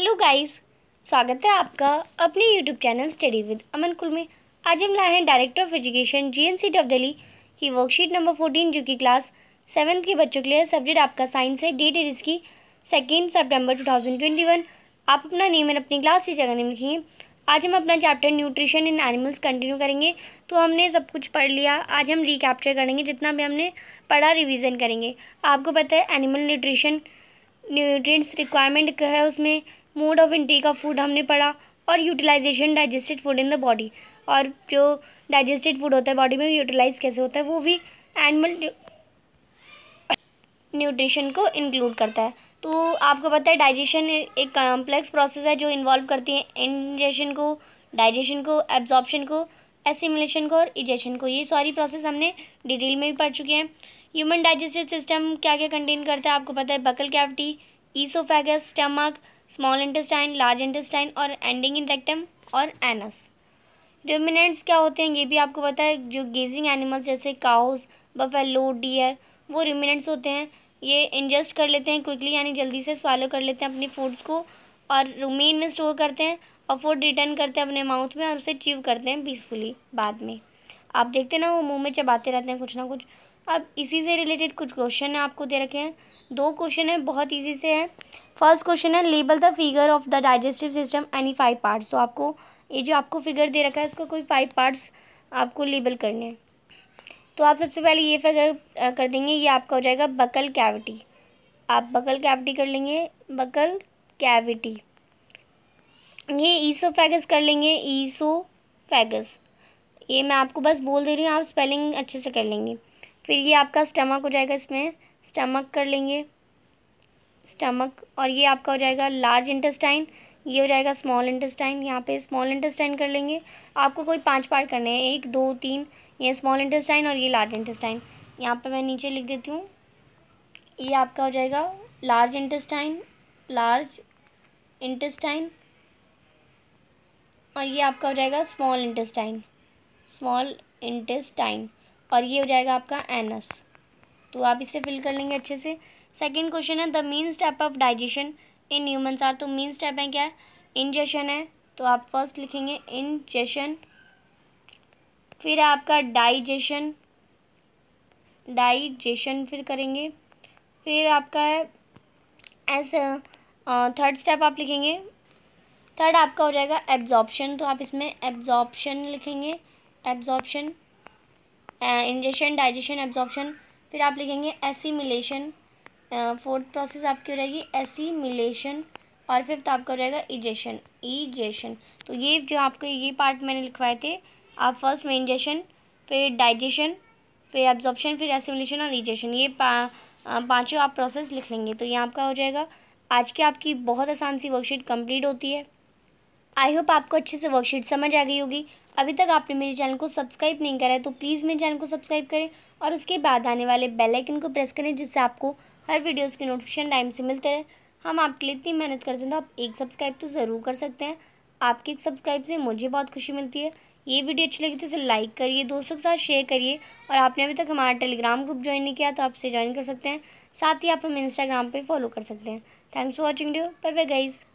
hello guys स्वागत है आपका अपने YouTube channel study with Aman कुल में आज हम लाए हैं director of education G N C of Delhi की वर्कशीट नंबर फोर्टीन जो कि क्लास सेवन्थ के बच्चों के लिए सब्जेक्ट आपका साइंस है डेट है इसकी second September two thousand twenty one आप अपना नेम एंड अपनी क्लास की जगह नेम लिखेंगे आज हम अपना chapter nutrition in animals continue करेंगे तो हमने सब कुछ पढ़ लिया आज हम रिकैप्चर करेंगे जितना भी हमने पढ़ा रिविजन करेंगे आपको पता है एनिमल न्यूट्रिशन न्यूट्रिएंट्स रिक्वायरमेंट है उसमें mode of intake of food हमने पढ़ा और utilisation digested food in the body और जो डाइजेस्टेड फूड होता है बॉडी में यूटिलाइज कैसे होता है वो भी एनिमल न्यूट्रिशन को इंक्लूड करता है तो आपको पता है डाइजेशन एक कॉम्प्लेक्स प्रोसेस है जो इन्वॉल्व करती है इंजेशन को डाइजेशन को एब्जॉर्बशन को एसिमुलेशन को और इजेशन को ये सारी प्रोसेस हमने डिटेल में भी पढ़ चुके हैं ह्यूमन डाइजेस्टिव सिस्टम क्या क्या कंटेन करता है आपको पता है buccal cavity oesophagus stomach small intestine large intestine और एंडिंग इन रेक्टम और एनस रिमिनेंट्स क्या होते हैं ये भी आपको पता है जो गेजिंग एनिमल्स जैसे काउस बफेलो डियर वो रिमिनेंट्स होते हैं ये इंजस्ट कर लेते हैं क्विकली यानी जल्दी से स्वालो कर लेते हैं अपनी फूड्स को और रूमेन में स्टोर करते हैं और फूड रिटर्न करते हैं अपने माउथ में और उसे चीव करते हैं पीसफुली बाद में आप देखते ना वो मुँह में चबाते रहते हैं कुछ ना कुछ अब इसी से रिलेटेड कुछ क्वेश्चन आपको दे रखे हैं दो क्वेश्चन है बहुत ईजी से है फर्स्ट क्वेश्चन है label the figure of the digestive system any five parts तो आपको ये जो आपको फिगर दे रखा है इसका कोई फाइव पार्ट्स आपको लेबल करने हैं तो आप सबसे पहले ये फिगर कर देंगे ये आपका हो जाएगा बकल कैविटी आप बकल कैविटी कर लेंगे बकल कैविटी ये फैगस कर लेंगे फैगस ये मैं आपको बस बोल दे रही हूँ आप स्पेलिंग अच्छे से कर लेंगे फिर ये आपका स्टमक हो जाएगा इसमें स्टमक कर लेंगे स्टमक और ये आपका हो जाएगा लार्ज इंटेस्टाइन ये हो जाएगा स्मॉल इंटेस्टाइन यहाँ पे स्मॉल इंटेस्टाइन कर लेंगे आपको कोई पांच पार्ट करने हैं एक दो तीन ये स्मॉल इंटेस्टाइन और ये लार्ज इंटेस्टाइन यहाँ पे मैं नीचे लिख देती हूँ ये आपका हो जाएगा लार्ज इंटेस्टाइन लार्ज इंटेस्टाइन और ये आपका हो जाएगा स्मॉल इंटेस्टाइन स्मॉल इंटेस्टाइन और ये हो जाएगा आपका एस तो आप इसे फिल कर लेंगे अच्छे से सेकेंड क्वेश्चन है the main step of digestion in human are तो मेन स्टेप है क्या है इंजेशन है तो आप फर्स्ट लिखेंगे इंजेशन फिर आपका डाइजेशन डाइजेशन फिर करेंगे फिर आपका है एस थर्ड स्टेप आप लिखेंगे थर्ड आपका हो जाएगा एब्जॉर्प्शन तो आप इसमें एब्जॉर्प्शन लिखेंगे एब्जॉर्प्शन इंजेशन डाइजेशन एब्जॉर्बशन फिर आप लिखेंगे एसीमिलेशन फोर्थ प्रोसेस आपकी हो रहेगी एसीमिलेशन और फिफ्थ आपका हो रहेगा इजेशन ईजेशन तो ये जो आपको ये पार्ट मैंने लिखवाए थे आप फर्स्ट में इंजेशन फिर डाइजेशन फिर एब्जॉर्प्शन फिर एसीमिलेशन और इजेशन ये पा, पाँचों आप प्रोसेस लिख लेंगे तो ये आपका हो जाएगा आज की आपकी बहुत आसान सी वर्कशीट कंप्लीट होती है आई होप आपको अच्छे से वर्कशीट समझ आ गई होगी अभी तक आपने मेरे चैनल को सब्सक्राइब नहीं करा है तो प्लीज़ मेरे चैनल को सब्सक्राइब करें और उसके बाद आने वाले बेल आइकन को प्रेस करें जिससे आपको हर वीडियोस की नोटिफिकेशन टाइम से मिलते रहे हम आपके लिए इतनी मेहनत करते हैं तो आप एक सब्सक्राइब तो ज़रूर कर सकते हैं आपके एक सब्सक्राइब से मुझे बहुत खुशी मिलती है ये वीडियो अच्छी लगी तो इसे लाइक करिए दोस्तों के साथ शेयर करिए और आपने अभी तक हमारा टेलीग्राम ग्रुप ज्वाइन नहीं किया तो आप इसे ज्वाइन कर सकते हैं साथ ही आप हम इंस्टाग्राम पर फॉलो कर सकते हैं thanks for watching video bye bye guys